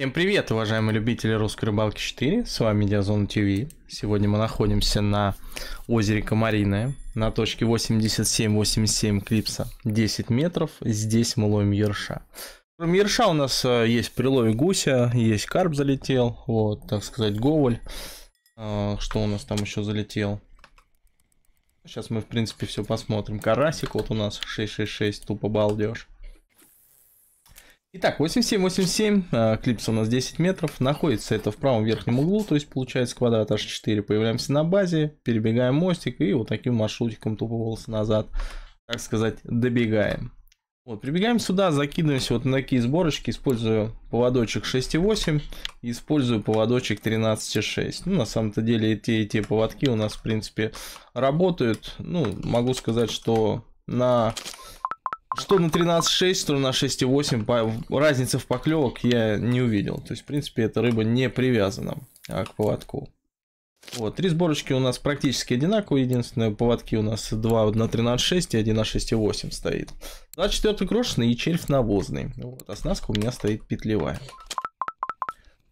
Всем привет, уважаемые любители русской рыбалки 4, с вами Диазон ТВ. Сегодня мы находимся на озере Комариное, на точке 87-87 клипса 10 метров, здесь мы ловим ерша. Кроме ерша у нас э, есть прилове гуся, есть карп залетел, вот, так сказать, говоль, а, что у нас там еще залетел. Сейчас мы, в принципе, все посмотрим. Карасик вот у нас 666, тупо балдеж. Итак, 8787, а, клипс у нас 10 метров, находится это в правом верхнем углу, то есть получается квадрат H4, появляемся на базе, перебегаем мостик и вот таким маршрутиком тупо волосы назад, так сказать, добегаем. Вот, прибегаем сюда, закидываемся вот на такие сборочки, использую поводочек 6.8 и использую поводочек 13.6. Ну, на самом-то деле эти те и те поводки у нас, в принципе, работают. Ну, могу сказать, что на что на 13.6, что на 6.8, разницы в поклевок я не увидел. То есть, в принципе, эта рыба не привязана а, к поводку. Вот, три сборочки у нас практически одинаковые, единственное, поводки у нас два на 13.6 и один на 6.8 стоит. 24 крошечный и червь навозный. Вот, оснастка у меня стоит петлевая.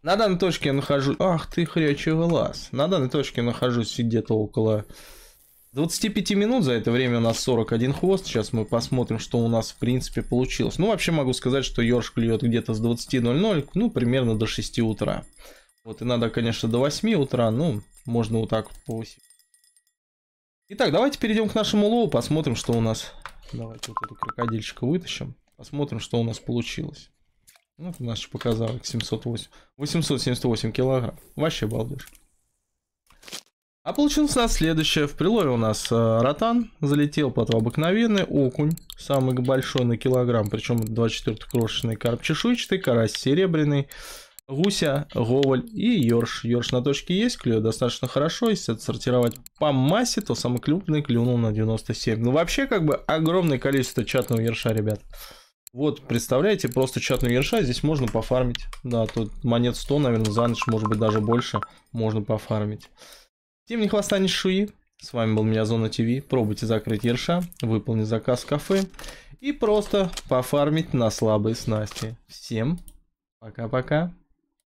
На данной точке я нахожусь... Ах ты хрячий глаз. На данной точке я нахожусь где-то около 25 минут за это время у нас 41 хвост. Сейчас мы посмотрим, что у нас в принципе получилось. Ну, вообще могу сказать, что Ёрш клюет где-то с 20.00, ну, примерно до 6 утра. Вот, и надо, конечно, до 8 утра, ну, можно вот так по Итак, давайте перейдем к нашему лову посмотрим, что у нас... Давайте вот эту крокодильчика вытащим, посмотрим, что у нас получилось. Вот наш показалок 708, 878 килограмм. Вообще балдеж. А получилось у нас следующее. В прилове у нас э, ротан залетел, потом обыкновенный, окунь, самый большой на килограмм, причем 24 крошечный, карп чешуйчатый, карась серебряный, гуся, говоль и ерш. Ерш на точке есть, клюет достаточно хорошо, если отсортировать по массе, то самый крупный клюнул на 97. Ну вообще как бы огромное количество чатного ерша, ребят. Вот, представляете, просто чатного ерша здесь можно пофармить. Да, тут монет 100, наверное, за ночь, может быть, даже больше можно пофармить. Тем не хвоста шуи. С вами был меня Зона ТВ. Пробуйте закрыть ерша, выполнить заказ в кафе и просто пофармить на слабые снасти. Всем пока-пока.